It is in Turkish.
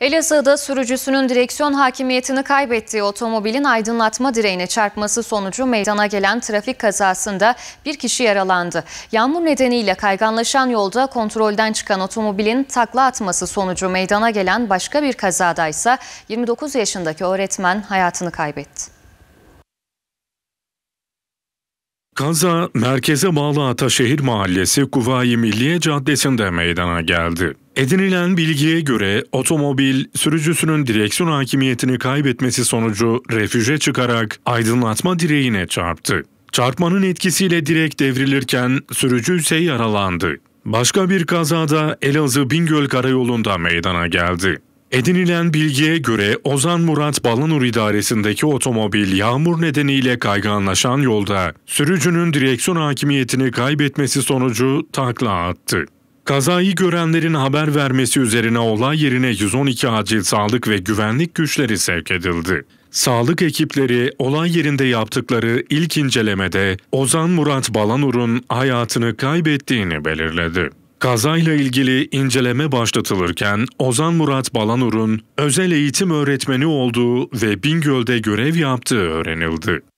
Elazığ'da sürücüsünün direksiyon hakimiyetini kaybettiği otomobilin aydınlatma direğine çarpması sonucu meydana gelen trafik kazasında bir kişi yaralandı. Yağmur nedeniyle kayganlaşan yolda kontrolden çıkan otomobilin takla atması sonucu meydana gelen başka bir kazada ise 29 yaşındaki öğretmen hayatını kaybetti. Kaza merkeze bağlı Ataşehir Mahallesi Kuvayi Milliye Caddesi'nde meydana geldi. Edinilen bilgiye göre otomobil sürücüsünün direksiyon hakimiyetini kaybetmesi sonucu refüje çıkarak aydınlatma direğine çarptı. Çarpmanın etkisiyle direk devrilirken sürücü ise yaralandı. Başka bir kazada Elazığ Bingöl Karayolu'nda meydana geldi. Edinilen bilgiye göre Ozan Murat Balanur İdaresindeki otomobil yağmur nedeniyle kayganlaşan yolda sürücünün direksiyon hakimiyetini kaybetmesi sonucu takla attı. Kazayı görenlerin haber vermesi üzerine olay yerine 112 acil sağlık ve güvenlik güçleri sevk edildi. Sağlık ekipleri olay yerinde yaptıkları ilk incelemede Ozan Murat Balanur'un hayatını kaybettiğini belirledi. Kazayla ilgili inceleme başlatılırken Ozan Murat Balanur'un özel eğitim öğretmeni olduğu ve Bingöl'de görev yaptığı öğrenildi.